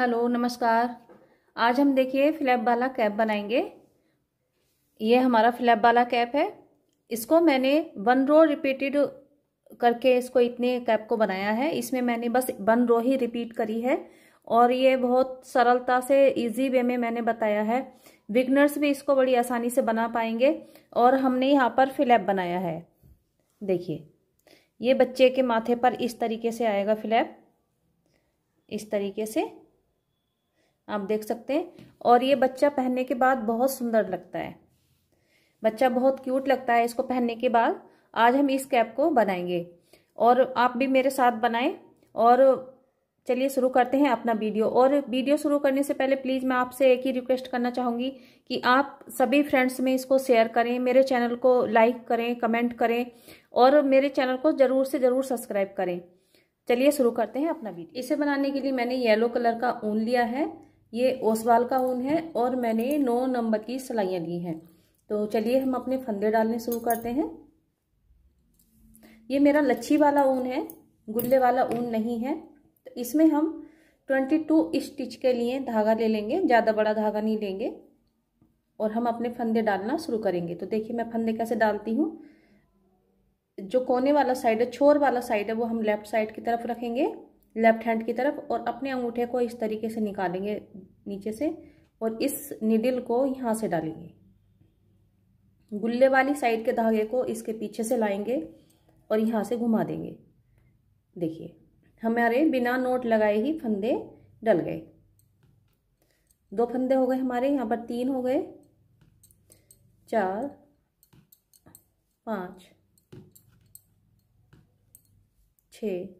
hello नमस्कार आज हम देखिए फ्लैप वाला कैप बनाएंगे ये हमारा फ्लैप वाला कैप है इसको मैंने वन रो रिपीटेड करके इसको इतने कैप को बनाया है इसमें मैंने बस वन रो ही रिपीट करी है और ये बहुत सरलता से इजी वे में मैंने बताया है बिगनर्स भी इसको बड़ी आसानी से बना पाएंगे और हमने यहाँ पर फ्लैप बनाया है देखिए ये बच्चे के माथे पर इस तरीके से आएगा फ्लैप इस तरीके से आप देख सकते हैं और ये बच्चा पहनने के बाद बहुत सुंदर लगता है बच्चा बहुत क्यूट लगता है इसको पहनने के बाद आज हम इस कैप को बनाएंगे और आप भी मेरे साथ बनाएं और चलिए शुरू करते हैं अपना वीडियो और वीडियो शुरू करने से पहले प्लीज़ मैं आपसे एक ही रिक्वेस्ट करना चाहूँगी कि आप सभी फ्रेंड्स में इसको शेयर करें मेरे चैनल को लाइक करें कमेंट करें और मेरे चैनल को ज़रूर से ज़रूर सब्सक्राइब करें चलिए शुरू करते हैं अपना वीडियो इसे बनाने के लिए मैंने येलो कलर का ऊन लिया है ये ओसवाल का ऊन है और मैंने नौ नंबर की सिलाइयाँ ली हैं तो चलिए हम अपने फंदे डालने शुरू करते हैं ये मेरा लच्छी वाला ऊन है गुल्ले वाला ऊन नहीं है तो इसमें हम ट्वेंटी टू स्टिच के लिए धागा ले लेंगे ज़्यादा बड़ा धागा नहीं लेंगे और हम अपने फंदे डालना शुरू करेंगे तो देखिए मैं फंदे कैसे डालती हूँ जो कोने वाला साइड है छोर वाला साइड है वो हम लेफ्ट साइड की तरफ रखेंगे लेफ्ट हैंड की तरफ और अपने अंगूठे को इस तरीके से निकालेंगे नीचे से और इस निडिल को यहाँ से डालेंगे गुल्ले वाली साइड के धागे को इसके पीछे से लाएंगे और यहाँ से घुमा देंगे देखिए हमारे बिना नोट लगाए ही फंदे डल गए दो फंदे हो गए हमारे यहाँ पर तीन हो गए चार पाँच छ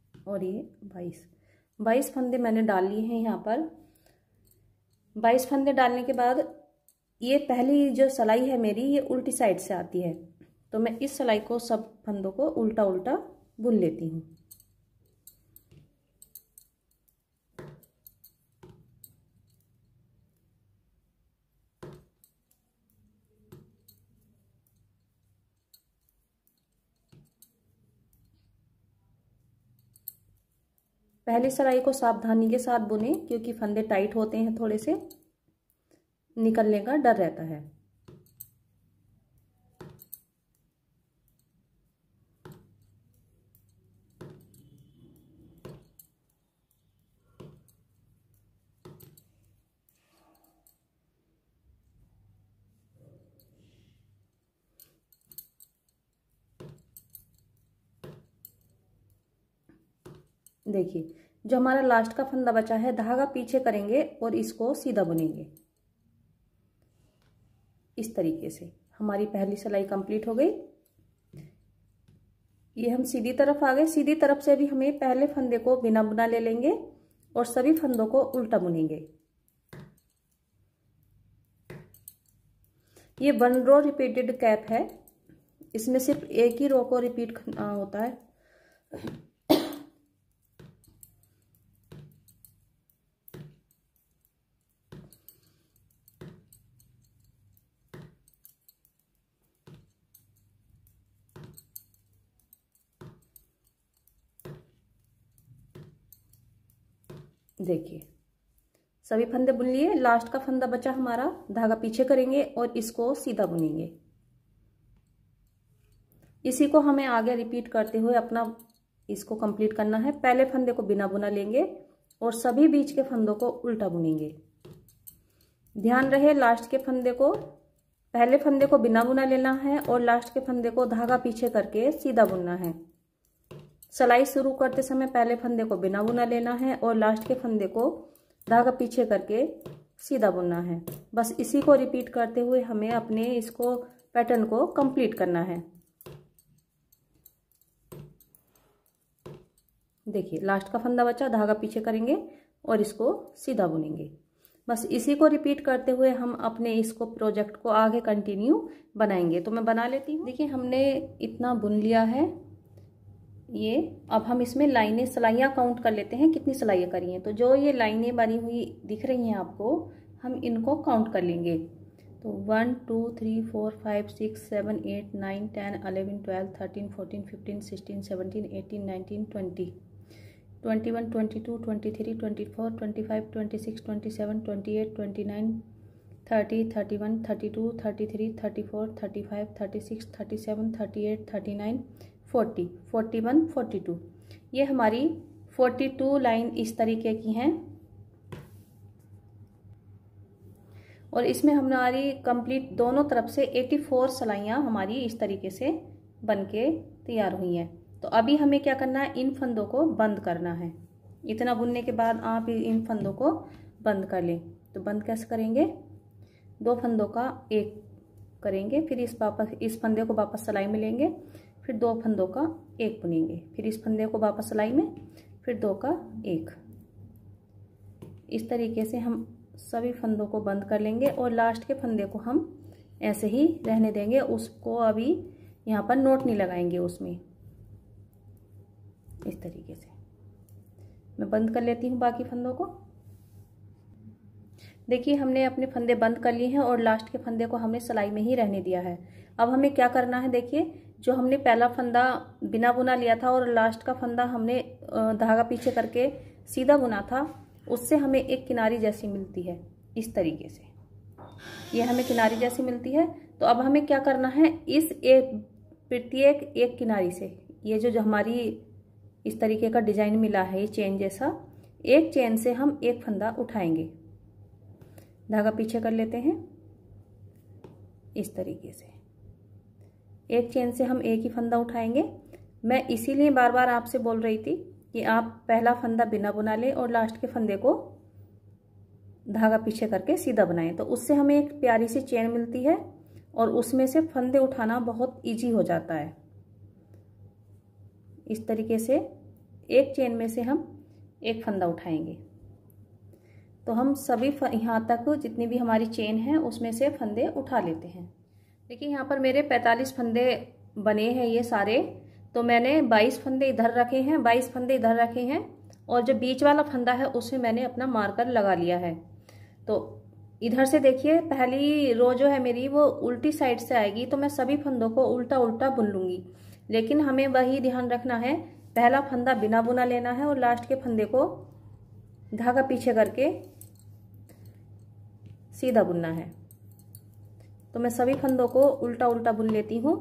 और ये बाईस बाईस फंदे मैंने डाल लिए हैं यहाँ पर बाईस फंदे डालने के बाद ये पहली जो सलाई है मेरी ये उल्टी साइड से आती है तो मैं इस सलाई को सब फंदों को उल्टा उल्टा बुन लेती हूँ पहले सराई को सावधानी के साथ बुने क्योंकि फंदे टाइट होते हैं थोड़े से निकलने का डर रहता है देखिए जो हमारा लास्ट का फंदा बचा है धागा पीछे करेंगे और इसको सीधा बुनेंगे इस तरीके से हमारी पहली सिलाई कंप्लीट हो गई ये हम सीधी तरफ आ गए सीधी तरफ से भी हमें पहले फंदे को बिना बुना ले लेंगे और सभी फंदों को उल्टा बुनेंगे ये वन रो रिपीटेड कैप है इसमें सिर्फ एक ही रो को रिपीट होता है देखिए सभी फंदे बुन लिए लास्ट का फंदा बचा हमारा धागा पीछे करेंगे और इसको सीधा बुनेंगे इसी को हमें आगे रिपीट करते हुए अपना इसको कंप्लीट करना है पहले फंदे को बिना बुना लेंगे और सभी बीच के फंदों को उल्टा बुनेंगे ध्यान रहे लास्ट के फंदे को पहले फंदे को बिना बुना लेना है और लास्ट के फंदे को धागा पीछे करके सीधा बुनना है सिलाई शुरू करते समय पहले फंदे को बिना बुना लेना है और लास्ट के फंदे को धागा पीछे करके सीधा बुनना है बस इसी को रिपीट करते हुए हमें अपने इसको पैटर्न को कंप्लीट करना है देखिए लास्ट का फंदा बचा धागा पीछे करेंगे और इसको सीधा बुनेंगे बस इसी को रिपीट करते हुए हम अपने इसको प्रोजेक्ट को आगे कंटिन्यू बनाएंगे तो मैं बना लेती हूँ देखिए हमने इतना बुन लिया है ये अब हम इसमें लाइनें सलाइयाँ काउंट कर लेते हैं कितनी सलाइयाँ करी हैं तो जो ये लाइनें बनी हुई दिख रही हैं आपको हम इनको काउंट कर लेंगे तो one two three four five six seven eight nine ten eleven twelve thirteen fourteen fifteen sixteen seventeen eighteen nineteen twenty twenty one twenty two twenty three twenty four twenty five twenty six twenty seven twenty eight twenty nine thirty thirty one thirty two thirty three thirty four thirty five thirty six thirty seven thirty eight thirty nine forty forty one forty two ये हमारी forty two line इस तरीके की हैं और इसमें हमारी complete दोनों तरफ से एटी फोर सलाइयाँ हमारी इस तरीके से बन के तैयार हुई हैं तो अभी हमें क्या करना है इन फंदों को बंद करना है इतना बुनने के बाद आप इन फंदों को बंद कर लें तो बंद कैसे करेंगे दो फंदों का एक करेंगे फिर इस वापस इस फंदे को वापस सिलाई में लेंगे फिर दो फंदों का एक बुनेंगे फिर इस फंदे को वापस सिलाई में फिर दो का एक इस तरीके से हम सभी फंदों को बंद कर लेंगे और लास्ट के फंदे को हम ऐसे ही रहने देंगे उसको अभी यहाँ पर नोट नहीं लगाएंगे उसमें इस तरीके से मैं बंद कर लेती हूँ बाकी फंदों को देखिए हमने अपने फंदे बंद कर लिए हैं और लास्ट के फंदे को हमने सिलाई में ही रहने दिया है अब हमें क्या करना है देखिए जो हमने पहला फंदा बिना बुना लिया था और लास्ट का फंदा हमने धागा पीछे करके सीधा बुना था उससे हमें एक किनारी जैसी मिलती है इस तरीके से ये हमें किनारी जैसी मिलती है तो अब हमें क्या करना है इस एक प्रत्येक एक किनारी से ये जो, जो हमारी इस तरीके का डिजाइन मिला है ये चेन जैसा एक चेन से हम एक फंदा उठाएंगे धागा पीछे कर लेते हैं इस तरीके से एक चेन से हम एक ही फंदा उठाएंगे मैं इसीलिए बार बार आपसे बोल रही थी कि आप पहला फंदा बिना बुना लें और लास्ट के फंदे को धागा पीछे करके सीधा बनाएं तो उससे हमें एक प्यारी सी चेन मिलती है और उसमें से फंदे उठाना बहुत इजी हो जाता है इस तरीके से एक चेन में से हम एक फंदा उठाएंगे तो हम सभी यहाँ तक जितनी भी हमारी चेन है उसमें से फंदे उठा लेते हैं देखिए यहाँ पर मेरे 45 फंदे बने हैं ये सारे तो मैंने 22 फंदे इधर रखे हैं 22 फंदे इधर रखे हैं और जो बीच वाला फंदा है उसे मैंने अपना मार्कर लगा लिया है तो इधर से देखिए पहली रो जो है मेरी वो उल्टी साइड से आएगी तो मैं सभी फंदों को उल्टा उल्टा बुन लूँगी लेकिन हमें वही ध्यान रखना है पहला फंदा बिना बुना लेना है और लास्ट के फंदे को धागा पीछे करके सीधा बुनना है तो मैं सभी फंदों को उल्टा उल्टा बुन लेती हूँ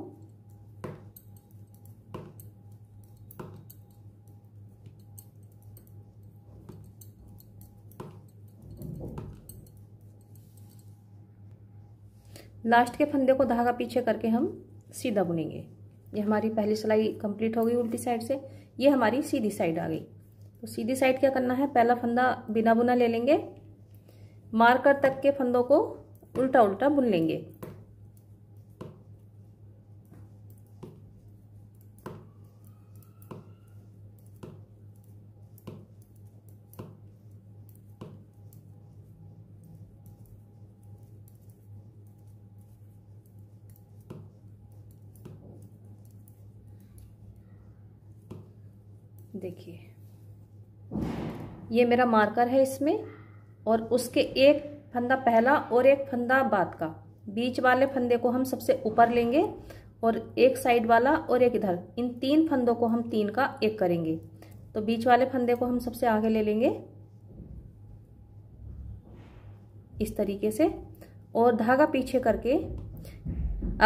लास्ट के फंदे को धागा पीछे करके हम सीधा बुनेंगे ये हमारी पहली सिलाई कंप्लीट हो गई उल्टी साइड से ये हमारी सीधी साइड आ गई तो सीधी साइड क्या करना है पहला फंदा बिना बुना ले लेंगे मार्कर तक के फंदों को उल्टा उल्टा बुन लेंगे ये मेरा मार्कर है इसमें और उसके एक फंदा पहला और एक फंदा बाद का बीच वाले फंदे को हम सबसे ऊपर लेंगे और एक साइड वाला और एक इधर इन तीन फंदों को हम तीन का एक करेंगे तो बीच वाले फंदे को हम सबसे आगे ले लेंगे इस तरीके से और धागा पीछे करके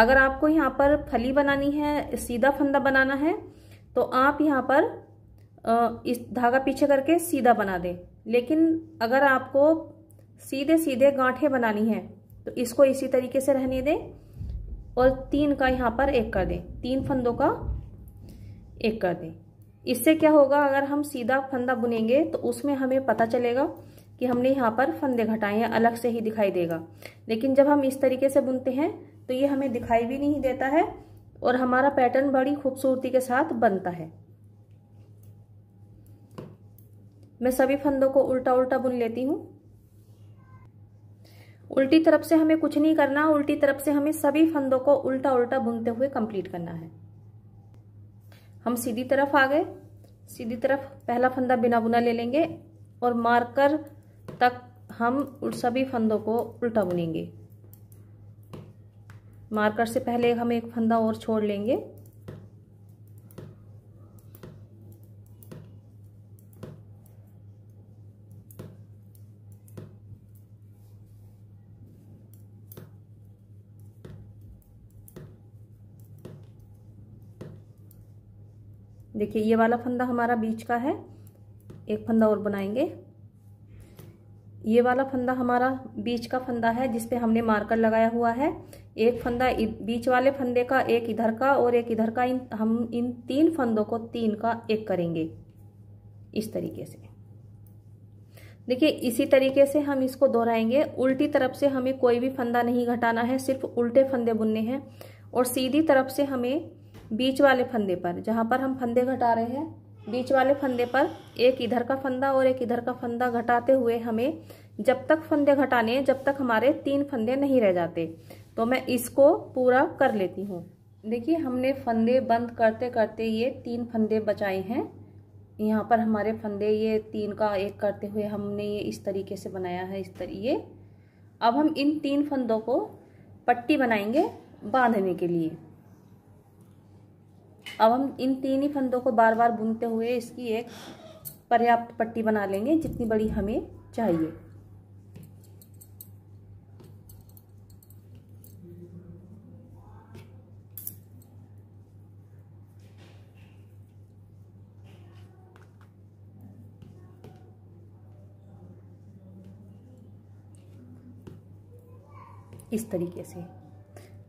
अगर आपको यहाँ पर फली बनानी है सीधा फंदा बनाना है तो आप यहाँ पर इस धागा पीछे करके सीधा बना दें लेकिन अगर आपको सीधे सीधे गांठें बनानी है तो इसको इसी तरीके से रहने दें और तीन का यहाँ पर एक कर दें तीन फंदों का एक कर दें इससे क्या होगा अगर हम सीधा फंदा बुनेंगे तो उसमें हमें पता चलेगा कि हमने यहाँ पर फंदे घटाए हैं अलग से ही दिखाई देगा लेकिन जब हम इस तरीके से बुनते हैं तो ये हमें दिखाई भी नहीं देता है और हमारा पैटर्न बड़ी खूबसूरती के साथ बनता है मैं सभी फंदों को उल्टा उल्टा बुन लेती हूँ उल्टी तरफ से हमें कुछ नहीं करना उल्टी तरफ से हमें सभी फंदों को उल्टा उल्टा बुनते हुए कंप्लीट करना है हम सीधी तरफ आ गए सीधी तरफ पहला फंदा बिना बुना ले लेंगे और मार्कर तक हम सभी फंदों को उल्टा बुनेंगे मार्कर से पहले हम एक फंदा और छोड़ लेंगे देखिए ये वाला फंदा हमारा बीच का है एक फंदा और बनाएंगे ये वाला फंदा हमारा बीच का फंदा है जिसपे हमने मार्कर लगाया हुआ है एक फंदा बीच वाले फंदे का एक इधर का और एक इधर का इन हम इन तीन फंदों को तीन का एक करेंगे इस तरीके से देखिए इसी तरीके से हम इसको दोहराएंगे उल्टी तरफ से हमें कोई भी फंदा नहीं घटाना है सिर्फ उल्टे फंदे बुनने हैं और सीधी तरफ से हमें बीच वाले फंदे पर जहाँ पर हम फंदे घटा रहे हैं बीच वाले फंदे पर एक इधर का फंदा और एक इधर का फंदा घटाते हुए हमें जब तक फंदे घटाने हैं जब तक हमारे तीन फंदे नहीं रह जाते तो मैं इसको पूरा कर लेती हूँ देखिए हमने फंदे बंद करते करते ये तीन फंदे बचाए हैं यहाँ पर हमारे फंदे ये तीन का एक करते हुए हमने ये इस तरीके से बनाया है इस तरीके अब हम इन तीन फंदों को पट्टी बनाएंगे बांधने के लिए अब हम इन तीन ही फंदों को बार बार बुनते हुए इसकी एक पर्याप्त पट्टी बना लेंगे जितनी बड़ी हमें चाहिए इस तरीके से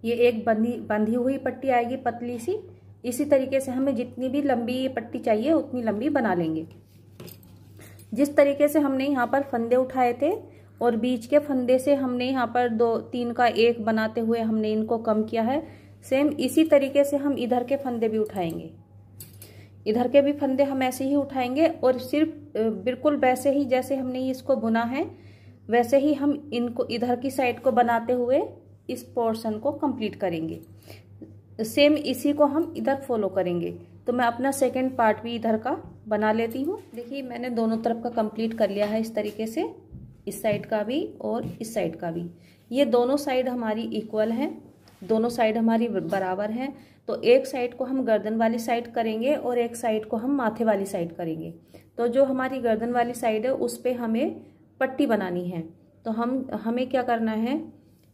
ये एक बंधी बंधी हुई पट्टी आएगी पतली सी इसी तरीके से हमें जितनी भी लंबी पट्टी चाहिए उतनी लंबी बना लेंगे जिस तरीके से हमने यहाँ पर फंदे उठाए थे और बीच के फंदे से हमने यहाँ पर दो तीन का एक बनाते हुए हमने इनको कम किया है सेम इसी तरीके से हम इधर के फंदे भी उठाएंगे इधर के भी फंदे हम ऐसे ही उठाएंगे और सिर्फ बिल्कुल वैसे ही जैसे हमने इसको बुना है वैसे ही हम इनको इधर की साइड को बनाते हुए इस पोर्शन को कंप्लीट करेंगे सेम इसी को हम इधर फॉलो करेंगे तो मैं अपना सेकेंड पार्ट भी इधर का बना लेती हूँ देखिए मैंने दोनों तरफ का कंप्लीट कर लिया है इस तरीके से इस साइड का भी और इस साइड का भी ये दोनों साइड हमारी इक्वल है दोनों साइड हमारी बराबर है तो एक साइड को हम गर्दन वाली साइड करेंगे और एक साइड को हम माथे वाली साइड करेंगे तो जो हमारी गर्दन वाली साइड है उस पर हमें पट्टी बनानी है तो हम हमें क्या करना है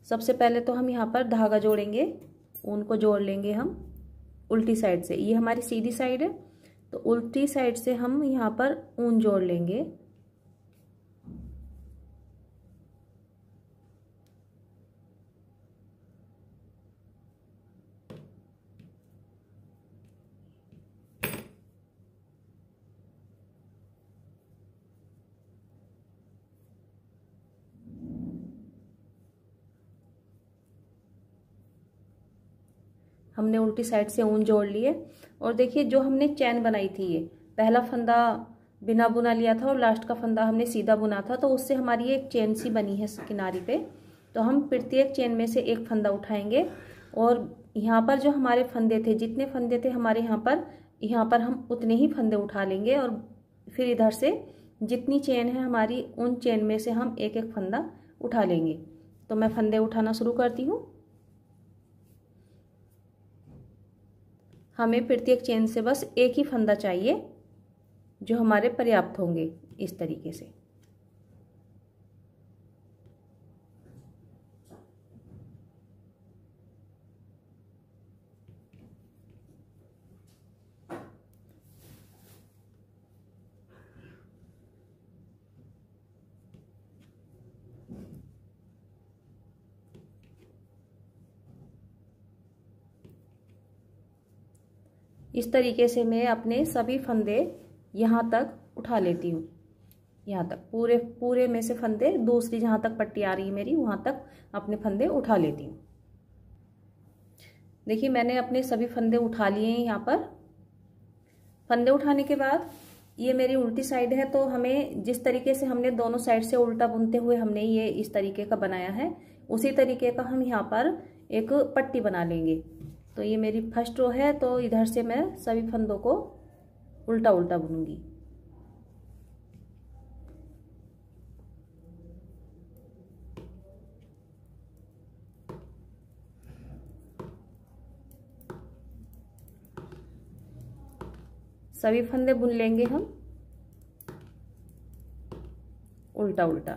सबसे पहले तो हम यहाँ पर धागा जोड़ेंगे उनको जोड़ लेंगे हम उल्टी साइड से ये हमारी सीधी साइड है तो उल्टी साइड से हम यहाँ पर ऊन जोड़ लेंगे हमने उल्टी साइड से ऊन जोड़ लिए और देखिए जो हमने चैन बनाई थी ये पहला फंदा बिना बुना लिया था और लास्ट का फंदा हमने सीधा बुना था तो उससे हमारी एक चैन सी बनी है किनारी पे तो हम प्रत्येक चैन में से एक फंदा उठाएंगे और यहाँ पर जो हमारे फंदे थे जितने फंदे थे हमारे यहाँ पर यहाँ पर हम उतने ही फंदे उठा लेंगे और फिर इधर से जितनी चैन है हमारी उन चेन में से हम एक एक फंदा उठा लेंगे तो मैं फंदे उठाना शुरू करती हूँ हमें प्रत्येक चेन से बस एक ही फंदा चाहिए जो हमारे पर्याप्त होंगे इस तरीके से इस तरीके से मैं अपने सभी फंदे यहाँ तक उठा लेती हूँ यहाँ तक पूरे पूरे में से फंदे दूसरी जहाँ तक पट्टी आ रही है मेरी वहाँ तक अपने फंदे उठा लेती हूँ देखिए मैंने अपने सभी फंदे उठा लिए हैं यहाँ पर फंदे उठाने के बाद ये मेरी उल्टी साइड है तो हमें जिस तरीके से हमने दोनों साइड से उल्टा बुनते हुए हमने ये इस तरीके का बनाया है उसी तरीके का हम यहाँ पर एक पट्टी बना लेंगे तो ये मेरी फर्स्ट रो है तो इधर से मैं सभी फंदों को उल्टा उल्टा बुनूंगी सभी फंदे बुन लेंगे हम उल्टा उल्टा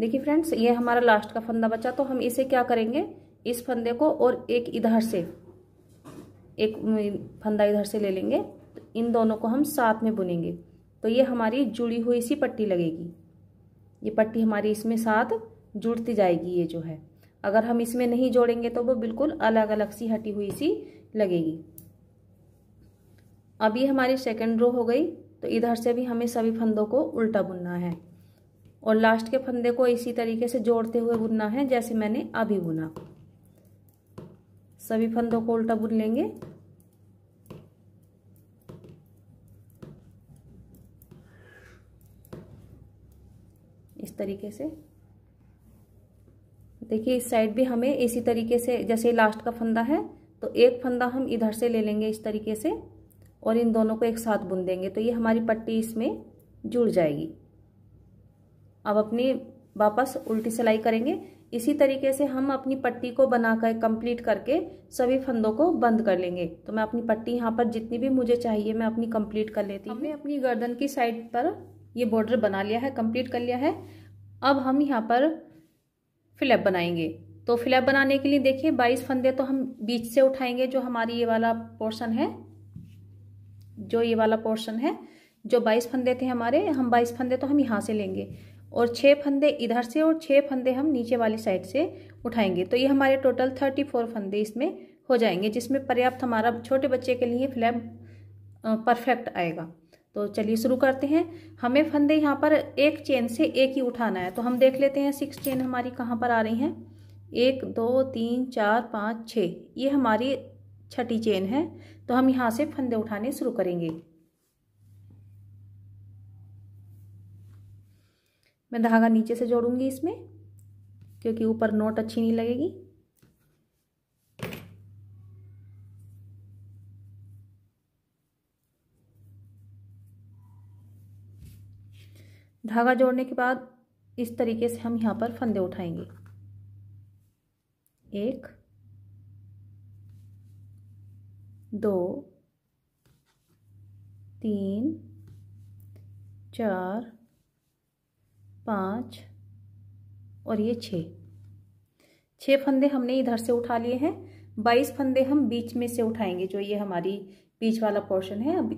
देखिए फ्रेंड्स ये हमारा लास्ट का फंदा बचा तो हम इसे क्या करेंगे इस फंदे को और एक इधर से एक फंदा इधर से ले लेंगे तो इन दोनों को हम साथ में बुनेंगे तो ये हमारी जुड़ी हुई सी पट्टी लगेगी ये पट्टी हमारी इसमें साथ जुड़ती जाएगी ये जो है अगर हम इसमें नहीं जोड़ेंगे तो वो बिल्कुल अलग अलग सी हटी हुई सी लगेगी अब ये हमारी सेकेंड रो हो गई तो इधर से भी हमें सभी फंदों को उल्टा बुनना है और लास्ट के फंदे को इसी तरीके से जोड़ते हुए बुनना है जैसे मैंने अभी बुना सभी फंदों को उल्टा बुन लेंगे इस तरीके से देखिए इस साइड भी हमें इसी तरीके से जैसे लास्ट का फंदा है तो एक फंदा हम इधर से ले लेंगे इस तरीके से और इन दोनों को एक साथ बुन देंगे तो ये हमारी पट्टी इसमें जुड़ जाएगी अब अपनी वापस उल्टी सिलाई करेंगे इसी तरीके से हम अपनी पट्टी को बनाकर कंप्लीट करके सभी फंदों को बंद कर लेंगे तो मैं अपनी पट्टी यहाँ पर जितनी भी मुझे चाहिए मैं अपनी कंप्लीट कर लेती हूँ हमने अपनी गर्दन की साइड पर ये बॉर्डर बना लिया है कंप्लीट कर लिया है अब हम यहाँ पर फ्लैप बनाएंगे तो फ्लैप बनाने के लिए देखिए बाईस फंदे तो हम बीच से उठाएंगे जो हमारी ये वाला पोर्सन है जो ये वाला पोर्सन है जो बाईस फंदे थे हमारे हम बाईस फंदे तो हम यहाँ से लेंगे और छः फंदे इधर से और छः फंदे हम नीचे वाली साइड से उठाएंगे तो ये हमारे टोटल थर्टी फोर फंदे इसमें हो जाएंगे जिसमें पर्याप्त हमारा छोटे बच्चे के लिए फ्लैप परफेक्ट आएगा तो चलिए शुरू करते हैं हमें फंदे यहाँ पर एक चेन से एक ही उठाना है तो हम देख लेते हैं सिक्स चेन हमारी कहाँ पर आ रही हैं एक दो तीन चार पाँच छः ये हमारी छठी चेन है तो हम यहाँ से फंदे उठाने शुरू करेंगे मैं धागा नीचे से जोड़ूंगी इसमें क्योंकि ऊपर नोट अच्छी नहीं लगेगी धागा जोड़ने के बाद इस तरीके से हम यहाँ पर फंदे उठाएंगे एक दो तीन चार पाँच और ये छः छः फंदे हमने इधर से उठा लिए हैं बाईस फंदे हम बीच में से उठाएंगे जो ये हमारी बीच वाला पोर्शन है अब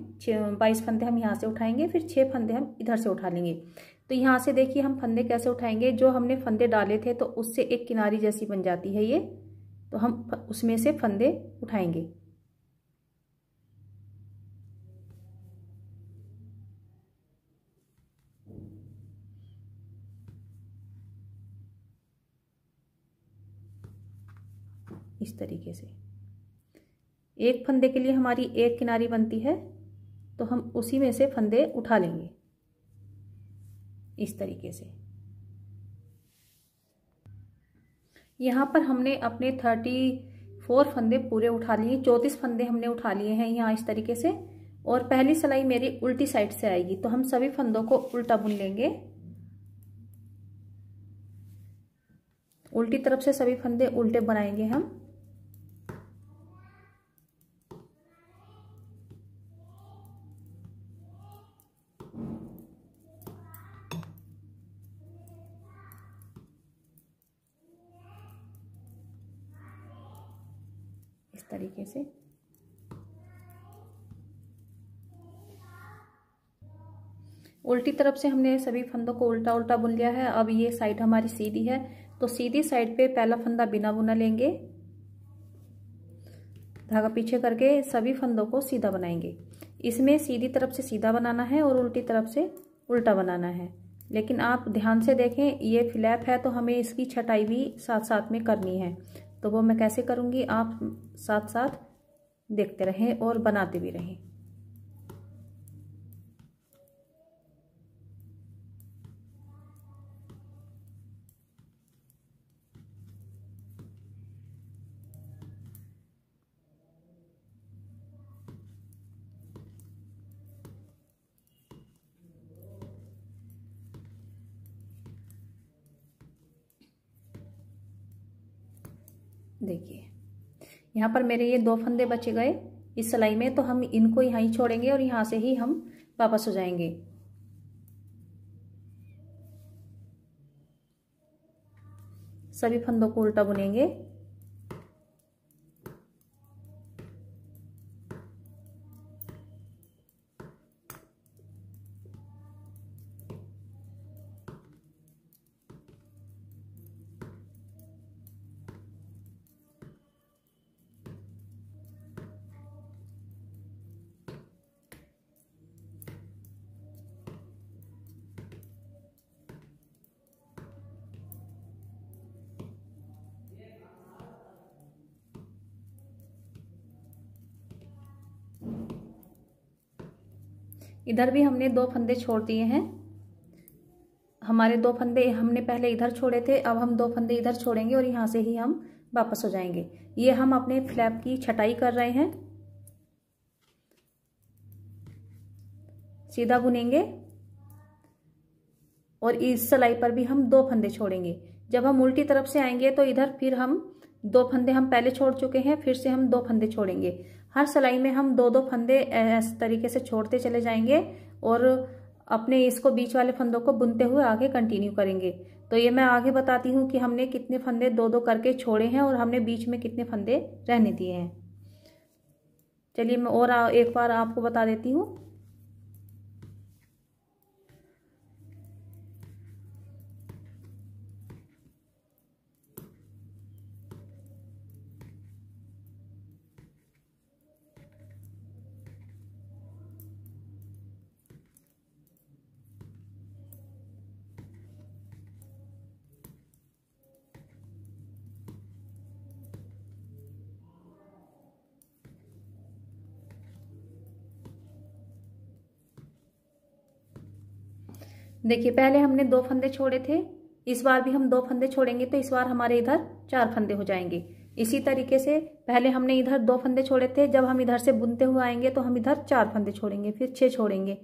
बाईस फंदे हम यहाँ से उठाएंगे फिर छः फंदे हम इधर से उठा लेंगे तो यहाँ से देखिए हम फंदे कैसे उठाएंगे जो हमने फंदे डाले थे तो उससे एक किनारी जैसी बन जाती है ये तो हम उसमें से फंदे उठाएंगे इस तरीके से एक फंदे के लिए हमारी एक किनारी बनती है तो हम उसी में से फंदे उठा लेंगे इस तरीके से यहाँ पर हमने अपने थर्टी फोर फंदे पूरे उठा लिए चौंतीस फंदे हमने उठा लिए हैं यहाँ इस तरीके से और पहली सिलाई मेरी उल्टी साइड से आएगी तो हम सभी फंदों को उल्टा बुन लेंगे उल्टी तरफ से सभी फंदे उल्टे बनाएंगे हम इस तरीके से उल्टी तरफ से हमने सभी फंदों को उल्टा उल्टा बुन लिया है अब ये साइड हमारी सीधी है तो सीधी साइड पे पहला फंदा बिना बुना लेंगे धागा पीछे करके सभी फंदों को सीधा बनाएंगे इसमें सीधी तरफ से सीधा बनाना है और उल्टी तरफ से उल्टा बनाना है लेकिन आप ध्यान से देखें ये फ्लैप है तो हमें इसकी छटाई भी साथ साथ में करनी है तो वो मैं कैसे करूँगी आप साथ साथ देखते रहें और बनाते भी रहें देखिए यहाँ पर मेरे ये दो फंदे बचे गए इस सिलाई में तो हम इनको यहाँ ही छोड़ेंगे और यहाँ से ही हम वापस हो जाएंगे सभी फंदों को उल्टा बुनेंगे इधर भी हमने दो फंदे छोड़ दिए हैं हमारे दो फंदे हमने पहले इधर छोड़े थे अब हम दो फंदे इधर छोड़ेंगे और यहाँ से ही हम वापस हो जाएंगे ये हम अपने फ्लैप की छटाई कर रहे हैं सीधा बुनेंगे और इस सिलाई पर भी हम दो फंदे छोड़ेंगे जब हम उल्टी तरफ से आएंगे तो इधर फिर हम दो फंदे हम पहले छोड़ चुके हैं फिर से हम दो फंदे छोड़ेंगे हर सिलाई में हम दो दो फंदे इस तरीके से छोड़ते चले जाएंगे और अपने इसको बीच वाले फंदों को बुनते हुए आगे कंटिन्यू करेंगे तो ये मैं आगे बताती हूँ कि हमने कितने फंदे दो दो करके छोड़े हैं और हमने बीच में कितने फंदे रहने दिए हैं चलिए मैं और एक बार आपको बता देती हूँ देखिए पहले हमने दो फंदे छोड़े थे इस बार भी हम दो फंदे छोड़ेंगे तो इस बार हमारे इधर चार फंदे हो जाएंगे इसी तरीके से पहले हमने इधर दो फंदे छोड़े थे जब हम इधर से बुनते हुए आएंगे तो हम इधर चार फंदे छोड़ेंगे फिर छः छोड़ेंगे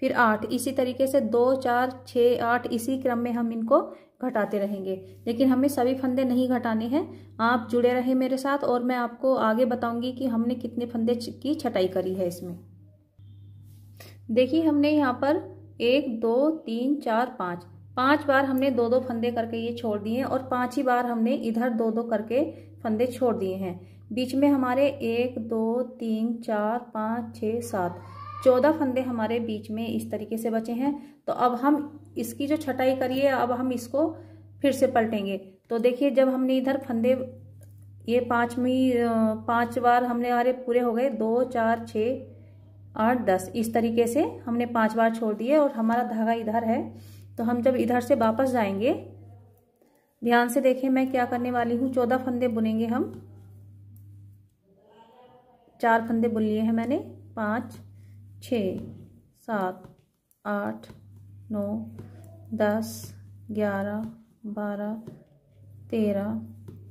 फिर आठ इसी तरीके से दो चार छः आठ इसी क्रम में हम इनको घटाते रहेंगे लेकिन हमें सभी फंदे नहीं घटाने हैं आप जुड़े रहे मेरे साथ और मैं आपको आगे बताऊंगी कि हमने कितने फंदे की छटाई करी है इसमें देखिए हमने यहाँ पर एक दो तीन चार पाँच पांच बार हमने दो दो फंदे करके ये छोड़ दिए हैं और पांच ही बार हमने इधर दो दो करके फंदे छोड़ दिए हैं बीच में हमारे एक दो तीन चार पाँच छः सात चौदह फंदे हमारे बीच में इस तरीके से बचे हैं तो अब हम इसकी जो छटाई करिए अब हम इसको फिर से पलटेंगे तो देखिए जब हमने इधर फंदे ये पाँचवीं पाँच बार हमने हमारे पूरे हो गए दो चार छः आठ दस इस तरीके से हमने पांच बार छोड़ दिए और हमारा धागा इधर है तो हम जब इधर से वापस जाएंगे ध्यान से देखें मैं क्या करने वाली हूँ चौदह फंदे बुनेंगे हम चार फंदे बुन लिए हैं मैंने पाँच छ सात आठ नौ दस ग्यारह बारह तेरह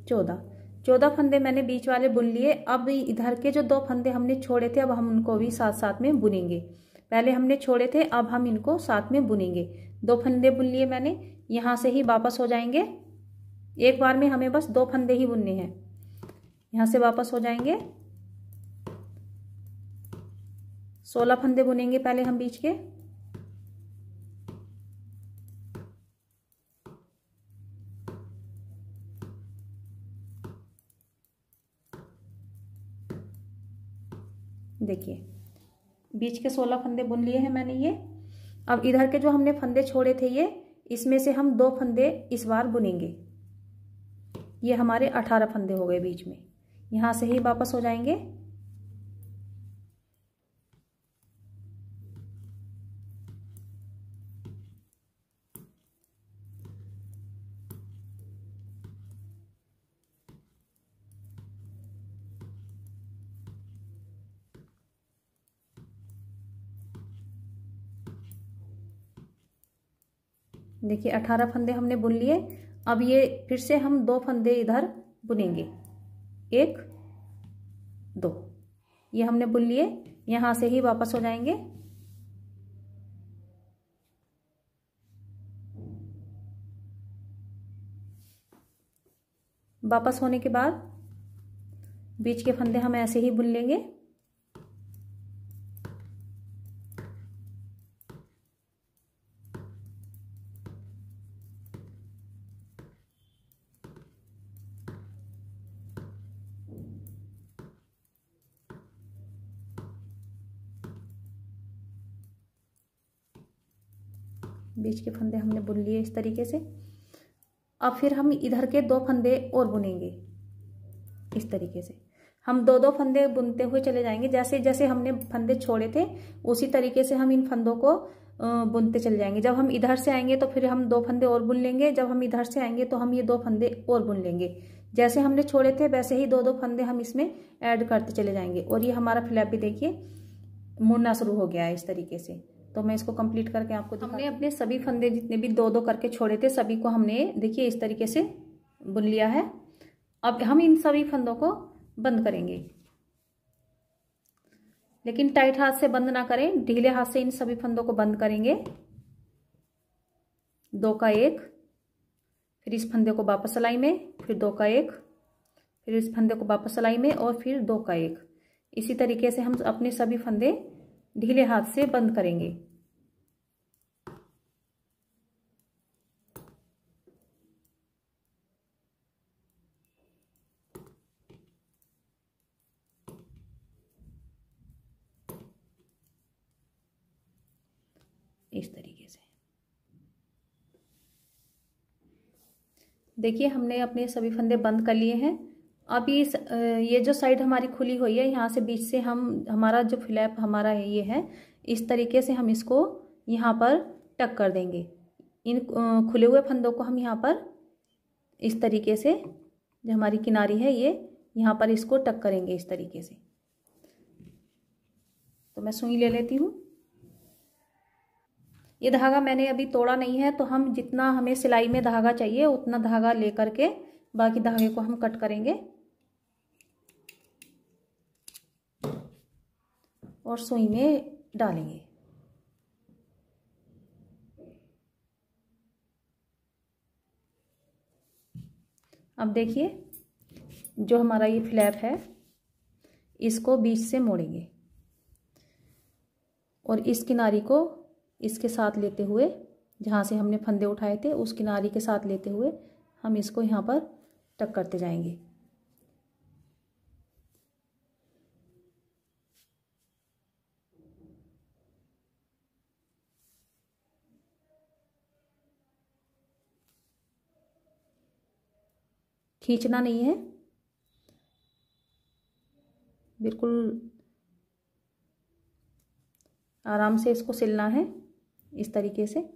चौदह चौदह फंदे मैंने बीच वाले बुन लिए अब इधर के जो दो फंदे हमने छोड़े थे अब हम उनको भी साथ साथ में बुनेंगे पहले हमने छोड़े थे अब हम इनको साथ में बुनेंगे दो फंदे बुन लिए मैंने यहाँ से ही वापस हो जाएंगे एक बार में हमें बस दो फंदे ही बुनने हैं यहाँ से वापस हो जाएंगे सोलह फंदे बुनेंगे पहले हम बीच के देखिए बीच के सोलह फंदे बुन लिए हैं मैंने ये अब इधर के जो हमने फंदे छोड़े थे ये इसमें से हम दो फंदे इस बार बुनेंगे ये हमारे अठारह फंदे हो गए बीच में यहाँ से ही वापस हो जाएंगे देखिए अठारह फंदे हमने बुन लिए अब ये फिर से हम दो फंदे इधर बुनेंगे एक दो ये हमने बुन लिए यहाँ से ही वापस हो जाएंगे वापस होने के बाद बीच के फंदे हम ऐसे ही बुन लेंगे बीच के फंदे हमने बुन लिए इस तरीके से अब फिर हम इधर के दो फंदे और बुनेंगे इस तरीके से हम दो दो फंदे बुनते हुए चले जाएंगे जैसे जैसे हमने फंदे छोड़े थे उसी तरीके से हम इन फंदों को बुनते चले जाएंगे जब हम इधर से आएंगे तो फिर हम दो फंदे और बुन लेंगे जब हम इधर से आएंगे तो हम ये दो फंदे और बुन लेंगे जैसे हमने छोड़े थे वैसे ही दो दो फंदे हम इसमें ऐड करते चले जाएंगे और ये हमारा फ्लैप भी देखिए मुड़ना शुरू हो गया है इस तरीके से तो मैं इसको कंप्लीट करके आपको हमने अपने सभी फंदे जितने भी दो दो करके छोड़े थे सभी को हमने देखिए इस तरीके से बुन लिया है अब हम इन सभी फंदों को बंद करेंगे लेकिन टाइट हाथ से बंद ना करें ढीले हाथ से इन सभी फंदों को बंद करेंगे दो का एक फिर इस फंदे को वापस सिलाई में फिर दो का एक फिर इस फंदे को वापस सिलाई में और फिर दो का एक इसी तरीके से हम अपने सभी फंदे ढीले हाथ से बंद करेंगे इस तरीके से देखिए हमने अपने सभी फंदे बंद कर लिए हैं अब ये ये जो साइड हमारी खुली हुई है यहाँ से बीच से हम हमारा जो फ्लैप हमारा है ये है इस तरीके से हम इसको यहाँ पर टक कर देंगे इन खुले हुए फंदों को हम यहाँ पर इस तरीके से जो हमारी किनारी है ये यहाँ पर इसको टक करेंगे इस तरीके से तो मैं सुई ले लेती हूँ ये धागा मैंने अभी तोड़ा नहीं है तो हम जितना हमें सिलाई में धागा चाहिए उतना धागा ले करके बाकी धागे को हम कट करेंगे और सुई में डालेंगे अब देखिए जो हमारा ये फ्लैप है इसको बीच से मोड़ेंगे और इस किनारी को इसके साथ लेते हुए जहाँ से हमने फंदे उठाए थे उस किनारी के साथ लेते हुए हम इसको यहाँ पर टक करते जाएंगे खींचना नहीं है बिल्कुल आराम से इसको सिलना है इस तरीके से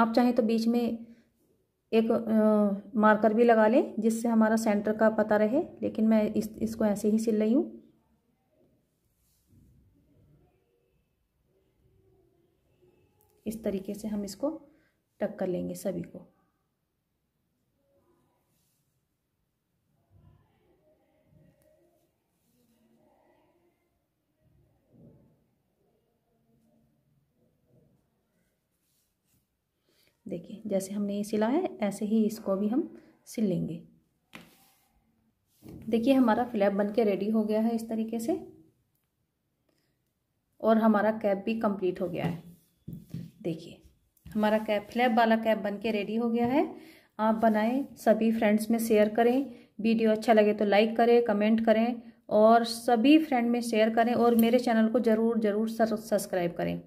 आप चाहें तो बीच में एक आ, मार्कर भी लगा लें जिससे हमारा सेंटर का पता रहे लेकिन मैं इस इसको ऐसे ही सिल रही हूँ इस तरीके से हम इसको टक कर लेंगे सभी को देखिए जैसे हमने ये सिला है ऐसे ही इसको भी हम सिल लेंगे देखिए हमारा फ्लैप बन के रेडी हो गया है इस तरीके से और हमारा कैप भी कंप्लीट हो गया है देखिए हमारा कैप फ्लैप वाला कैप बन के रेडी हो गया है आप बनाएं सभी फ्रेंड्स में शेयर करें वीडियो अच्छा लगे तो लाइक करें कमेंट करें और सभी फ्रेंड में शेयर करें और मेरे चैनल को ज़रूर ज़रूर सब्सक्राइब करें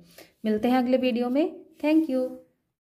मिलते हैं अगले वीडियो में थैंक यू